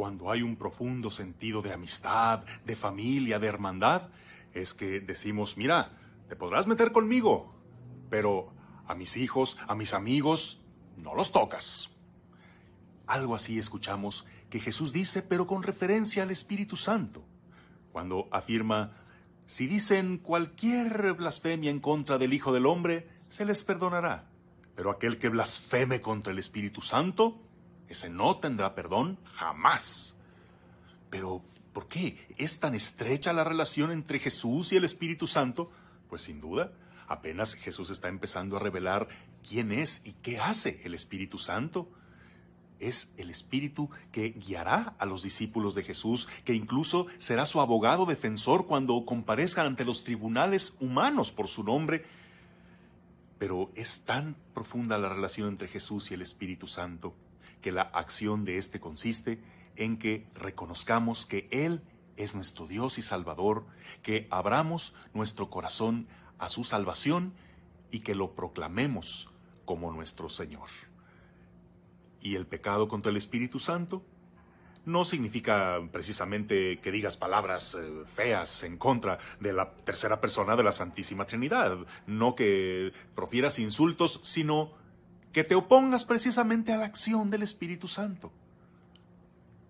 cuando hay un profundo sentido de amistad, de familia, de hermandad, es que decimos, mira, te podrás meter conmigo, pero a mis hijos, a mis amigos, no los tocas. Algo así escuchamos que Jesús dice, pero con referencia al Espíritu Santo, cuando afirma, si dicen cualquier blasfemia en contra del Hijo del Hombre, se les perdonará, pero aquel que blasfeme contra el Espíritu Santo, ese no tendrá perdón jamás. Pero, ¿por qué? ¿Es tan estrecha la relación entre Jesús y el Espíritu Santo? Pues sin duda, apenas Jesús está empezando a revelar quién es y qué hace el Espíritu Santo. Es el Espíritu que guiará a los discípulos de Jesús, que incluso será su abogado defensor cuando comparezca ante los tribunales humanos por su nombre. Pero es tan profunda la relación entre Jesús y el Espíritu Santo que la acción de éste consiste en que reconozcamos que Él es nuestro Dios y Salvador, que abramos nuestro corazón a su salvación y que lo proclamemos como nuestro Señor. ¿Y el pecado contra el Espíritu Santo? no significa precisamente que digas palabras eh, feas en contra de la tercera persona de la Santísima Trinidad, no que profieras insultos, sino que te opongas precisamente a la acción del Espíritu Santo.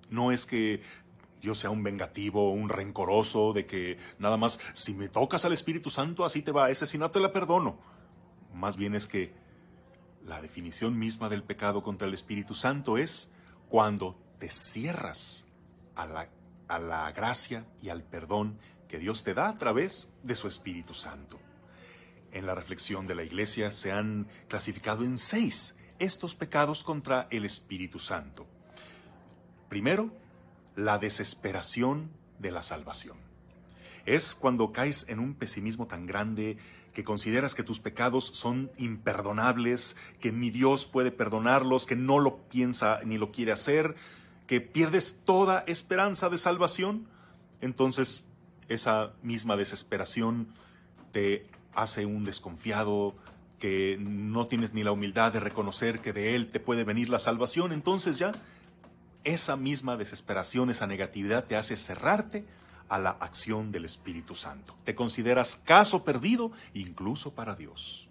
No es que yo sea un vengativo, un rencoroso, de que nada más si me tocas al Espíritu Santo así te va, ese si no te la perdono. Más bien es que la definición misma del pecado contra el Espíritu Santo es cuando te cierras a la gracia y al perdón que Dios te da a través de su Espíritu Santo. En la reflexión de la Iglesia se han clasificado en seis estos pecados contra el Espíritu Santo. Primero, la desesperación de la salvación. Es cuando caes en un pesimismo tan grande que consideras que tus pecados son imperdonables, que mi Dios puede perdonarlos, que no lo piensa ni lo quiere hacer, que pierdes toda esperanza de salvación, entonces esa misma desesperación te hace un desconfiado, que no tienes ni la humildad de reconocer que de él te puede venir la salvación, entonces ya esa misma desesperación, esa negatividad te hace cerrarte a la acción del Espíritu Santo. Te consideras caso perdido incluso para Dios.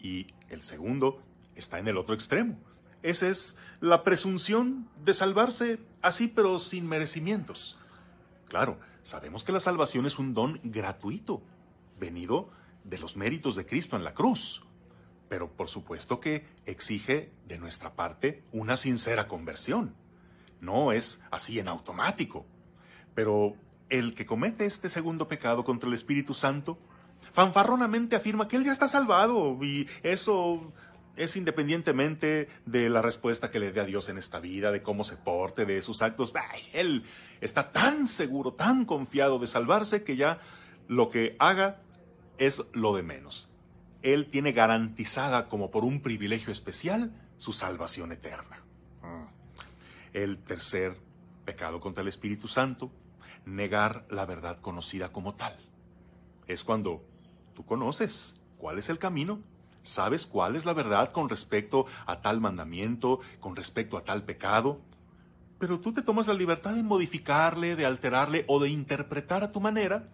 Y el segundo está en el otro extremo. Esa es la presunción de salvarse así pero sin merecimientos. Claro, sabemos que la salvación es un don gratuito, venido de los méritos de Cristo en la cruz. Pero por supuesto que exige de nuestra parte una sincera conversión. No es así en automático. Pero el que comete este segundo pecado contra el Espíritu Santo, fanfarronamente afirma que él ya está salvado y eso es independientemente de la respuesta que le dé a Dios en esta vida, de cómo se porte, de sus actos. él está tan seguro, tan confiado de salvarse que ya lo que haga es lo de menos. Él tiene garantizada como por un privilegio especial su salvación eterna. Ah. El tercer pecado contra el Espíritu Santo, negar la verdad conocida como tal. Es cuando tú conoces cuál es el camino, sabes cuál es la verdad con respecto a tal mandamiento, con respecto a tal pecado, pero tú te tomas la libertad de modificarle, de alterarle o de interpretar a tu manera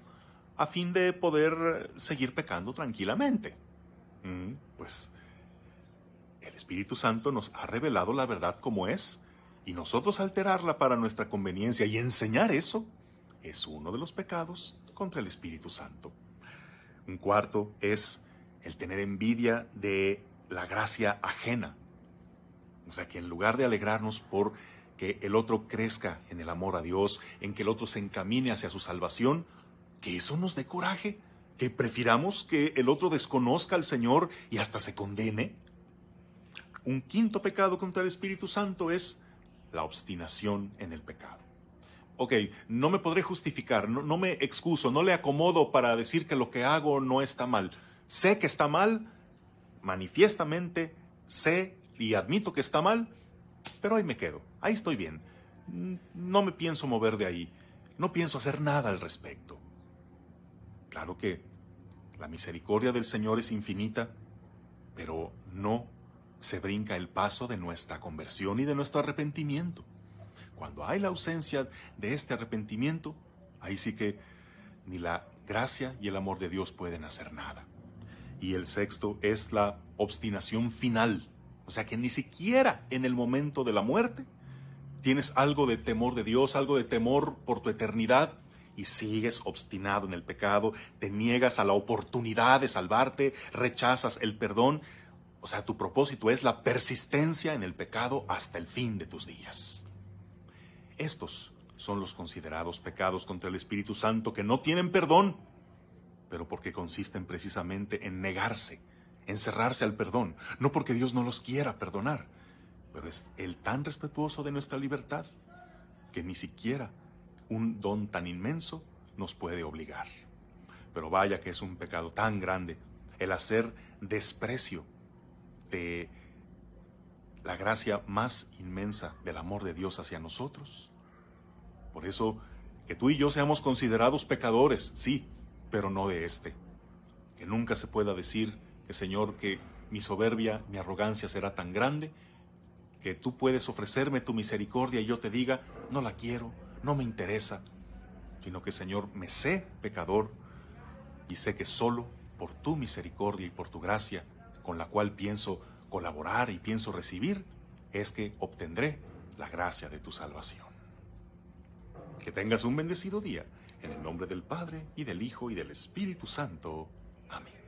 a fin de poder seguir pecando tranquilamente. Mm, pues el Espíritu Santo nos ha revelado la verdad como es y nosotros alterarla para nuestra conveniencia y enseñar eso es uno de los pecados contra el Espíritu Santo. Un cuarto es el tener envidia de la gracia ajena. O sea que en lugar de alegrarnos por que el otro crezca en el amor a Dios, en que el otro se encamine hacia su salvación, que eso nos dé coraje, que prefiramos que el otro desconozca al Señor y hasta se condene. Un quinto pecado contra el Espíritu Santo es la obstinación en el pecado. Ok, no me podré justificar, no, no me excuso, no le acomodo para decir que lo que hago no está mal. Sé que está mal, manifiestamente sé y admito que está mal, pero ahí me quedo, ahí estoy bien. No me pienso mover de ahí, no pienso hacer nada al respecto. Claro que la misericordia del Señor es infinita, pero no se brinca el paso de nuestra conversión y de nuestro arrepentimiento. Cuando hay la ausencia de este arrepentimiento, ahí sí que ni la gracia y el amor de Dios pueden hacer nada. Y el sexto es la obstinación final. O sea que ni siquiera en el momento de la muerte tienes algo de temor de Dios, algo de temor por tu eternidad, y sigues obstinado en el pecado, te niegas a la oportunidad de salvarte, rechazas el perdón. O sea, tu propósito es la persistencia en el pecado hasta el fin de tus días. Estos son los considerados pecados contra el Espíritu Santo que no tienen perdón, pero porque consisten precisamente en negarse, encerrarse al perdón, no porque Dios no los quiera perdonar, pero es el tan respetuoso de nuestra libertad que ni siquiera un don tan inmenso nos puede obligar. Pero vaya que es un pecado tan grande el hacer desprecio de la gracia más inmensa del amor de Dios hacia nosotros. Por eso, que tú y yo seamos considerados pecadores, sí, pero no de este. Que nunca se pueda decir que, Señor, que mi soberbia, mi arrogancia será tan grande, que tú puedes ofrecerme tu misericordia y yo te diga, no la quiero, no me interesa, sino que Señor, me sé pecador y sé que solo por tu misericordia y por tu gracia, con la cual pienso colaborar y pienso recibir, es que obtendré la gracia de tu salvación. Que tengas un bendecido día, en el nombre del Padre, y del Hijo, y del Espíritu Santo. Amén.